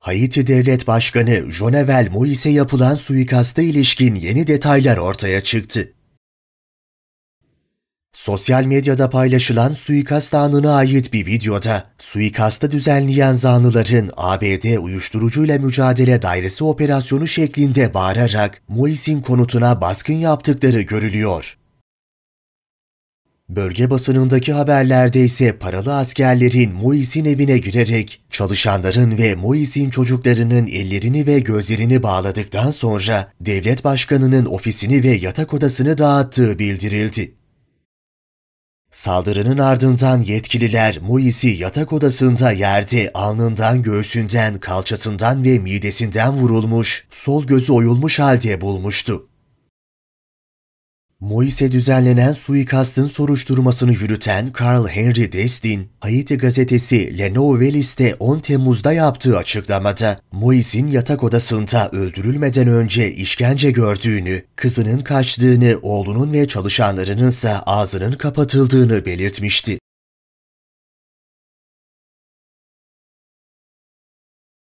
Haiti Devlet Başkanı Jonevel Moise yapılan suikasta ilişkin yeni detaylar ortaya çıktı. Sosyal medyada paylaşılan suikast anına ait bir videoda, suikasta düzenleyen zanlıların ABD Uyuşturucuyla Mücadele Dairesi operasyonu şeklinde bağırarak Moise'in konutuna baskın yaptıkları görülüyor. Bölge basınındaki haberlerde ise paralı askerlerin Mois'in evine girerek çalışanların ve Mois'in çocuklarının ellerini ve gözlerini bağladıktan sonra devlet başkanının ofisini ve yatak odasını dağıttığı bildirildi. Saldırının ardından yetkililer Mois'i yatak odasında yerde alnından, göğsünden, kalçasından ve midesinden vurulmuş, sol gözü oyulmuş halde bulmuştu. Moise düzenlenen suikastın soruşturmasını yürüten Carl Henry Destin, Haiti gazetesi Le Nouvellis'te 10 Temmuz'da yaptığı açıklamada, Moise'in yatak odasında öldürülmeden önce işkence gördüğünü, kızının kaçtığını, oğlunun ve çalışanlarının ise ağzının kapatıldığını belirtmişti.